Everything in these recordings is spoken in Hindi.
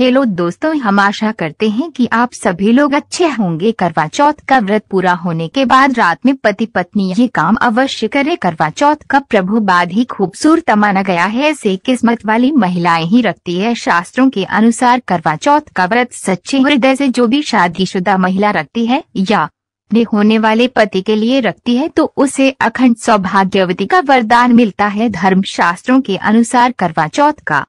हेलो दोस्तों हम आशा करते हैं कि आप सभी लोग अच्छे होंगे करवा चौथ का व्रत पूरा होने के बाद रात में पति पत्नी ये काम अवश्य करें करवा चौथ का प्रभु बाद ही खूबसूरत माना गया है ऐसे किस्मत वाली महिलाएं ही रखती है शास्त्रों के अनुसार करवा चौथ का व्रत सच्चे हृदय से जो भी शुदा महिला रखती है या ने होने वाले पति के लिए रखती है तो उसे अखंड सौभाग्यवती का वरदान मिलता है धर्म शास्त्रों के अनुसार करवा चौथ का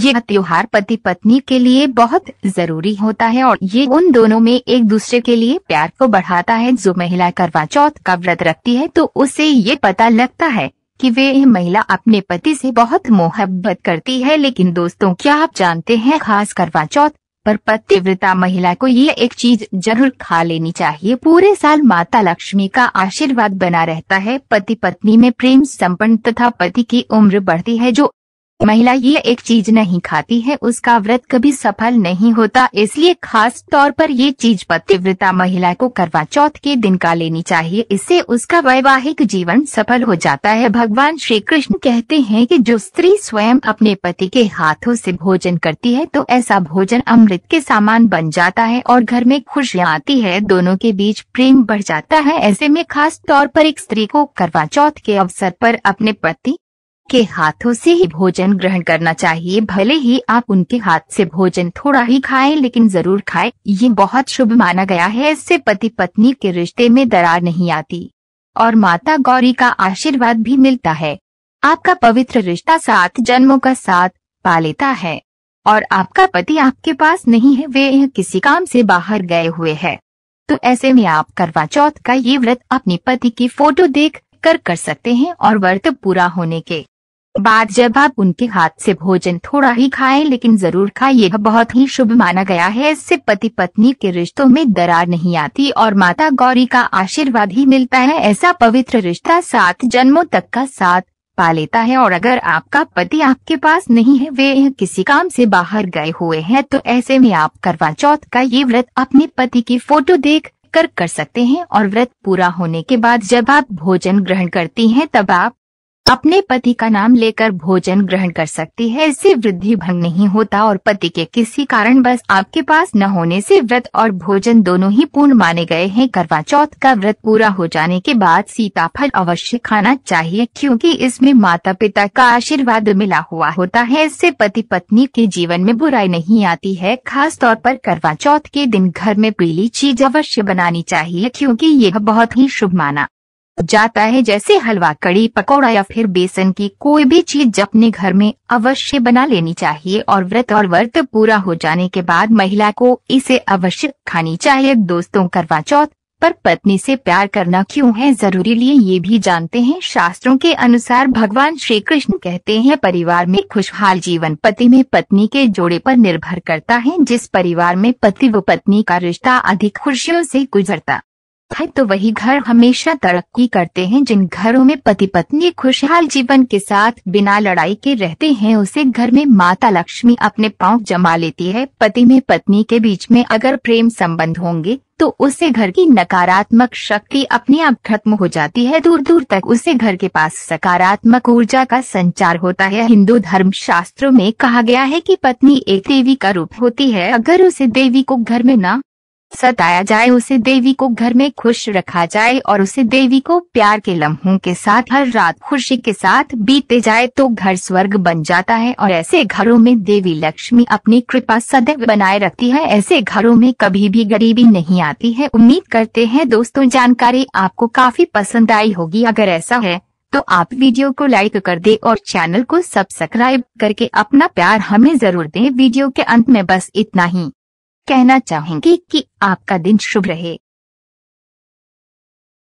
ये त्योहार पति पत्नी के लिए बहुत जरूरी होता है और ये उन दोनों में एक दूसरे के लिए प्यार को बढ़ाता है जो महिला करवा चौथ का व्रत रखती है तो उसे ये पता लगता है कि वे महिला अपने पति से बहुत मोहब्बत करती है लेकिन दोस्तों क्या आप जानते हैं खास करवा चौथ पर पतिव्रता महिला को ये एक चीज जरूर खा लेनी चाहिए पूरे साल माता लक्ष्मी का आशीर्वाद बना रहता है पति पत्नी में प्रेम संपन्न तथा पति की उम्र बढ़ती है जो महिला ये एक चीज नहीं खाती है उसका व्रत कभी सफल नहीं होता इसलिए खास तौर पर ये चीज पतिव्रता महिला को करवा चौथ के दिन का लेनी चाहिए इससे उसका वैवाहिक जीवन सफल हो जाता है भगवान श्री कृष्ण कहते हैं कि जो स्त्री स्वयं अपने पति के हाथों से भोजन करती है तो ऐसा भोजन अमृत के सामान बन जाता है और घर में खुशियाँ आती है दोनों के बीच प्रेम बढ़ जाता है ऐसे में खास तौर पर एक स्त्री को करवा चौथ के अवसर पर अपने पति के हाथों से ही भोजन ग्रहण करना चाहिए भले ही आप उनके हाथ से भोजन थोड़ा ही खाएं लेकिन जरूर खाएं ये बहुत शुभ माना गया है इससे पति पत्नी के रिश्ते में दरार नहीं आती और माता गौरी का आशीर्वाद भी मिलता है आपका पवित्र रिश्ता सात जन्मों का साथ पा लेता है और आपका पति आपके पास नहीं है वे किसी काम से बाहर गए हुए है तो ऐसे में आप करवा चौथ का ये व्रत अपने पति की फोटो देख कर कर सकते हैं और व्रत पूरा होने के बाद जब आप उनके हाथ से भोजन थोड़ा ही खाएं लेकिन जरूर खाएं यह बहुत ही शुभ माना गया है इससे पति पत्नी के रिश्तों में दरार नहीं आती और माता गौरी का आशीर्वाद ही मिलता है ऐसा पवित्र रिश्ता सात जन्मों तक का साथ पा लेता है और अगर आपका पति आपके पास नहीं है वे किसी काम से बाहर गए हुए हैं तो ऐसे में आप करवा चौथ का ये व्रत अपने पति की फोटो देख कर कर सकते हैं और व्रत पूरा होने के बाद जब आप भोजन ग्रहण करती हैं तब आप अपने पति का नाम लेकर भोजन ग्रहण कर सकती है इससे वृद्धि भंग नहीं होता और पति के किसी कारण बस आपके पास न होने से व्रत और भोजन दोनों ही पूर्ण माने गए हैं करवा चौथ का व्रत पूरा हो जाने के बाद सीताफल अवश्य खाना चाहिए क्योंकि इसमें माता पिता का आशीर्वाद मिला हुआ होता है इससे पति पत्नी के जीवन में बुराई नहीं आती है खास तौर पर करवा चौथ के दिन घर में पीली चीज अवश्य बनानी चाहिए क्योंकि यह बहुत ही शुभ माना जाता है जैसे हलवा कड़ी पकौड़ा या फिर बेसन की कोई भी चीज अपने घर में अवश्य बना लेनी चाहिए और व्रत और व्रत पूरा हो जाने के बाद महिला को इसे अवश्य खानी चाहिए दोस्तों करवा चौथ पर पत्नी से प्यार करना क्यों है जरूरी लिए ये भी जानते हैं शास्त्रों के अनुसार भगवान श्री कृष्ण कहते हैं परिवार में खुशहाल जीवन पति में पत्नी के जोड़े पर निर्भर करता है जिस परिवार में पति व पत्नी का रिश्ता अधिक खुशियों से गुजरता है तो वही घर हमेशा तरक्की करते हैं जिन घरों में पति पत्नी खुशहाल जीवन के साथ बिना लड़ाई के रहते हैं उसे घर में माता लक्ष्मी अपने पांव जमा लेती है पति में पत्नी के बीच में अगर प्रेम संबंध होंगे तो उसे घर की नकारात्मक शक्ति अपने आप खत्म हो जाती है दूर दूर तक उसे घर के पास सकारात्मक ऊर्जा का संचार होता है हिंदू धर्म शास्त्रों में कहा गया है कि पत्नी एक देवी का रूप होती है अगर उसे देवी को घर में ना सताया जाए उसे देवी को घर में खुश रखा जाए और उसे देवी को प्यार के लम्हों के साथ हर रात खुशी के साथ बीते जाए तो घर स्वर्ग बन जाता है और ऐसे घरों में देवी लक्ष्मी अपनी कृपा सदैव बनाए रखती है ऐसे घरों में कभी भी गरीबी नहीं आती है उम्मीद करते हैं दोस्तों जानकारी आपको काफी पसंद आई होगी अगर ऐसा है तो आप वीडियो को लाइक कर दे और चैनल को सब्सक्राइब करके अपना प्यार हमें जरूर दे वीडियो के अंत में बस इतना ही कहना चाहेंगे कि आपका दिन शुभ रहे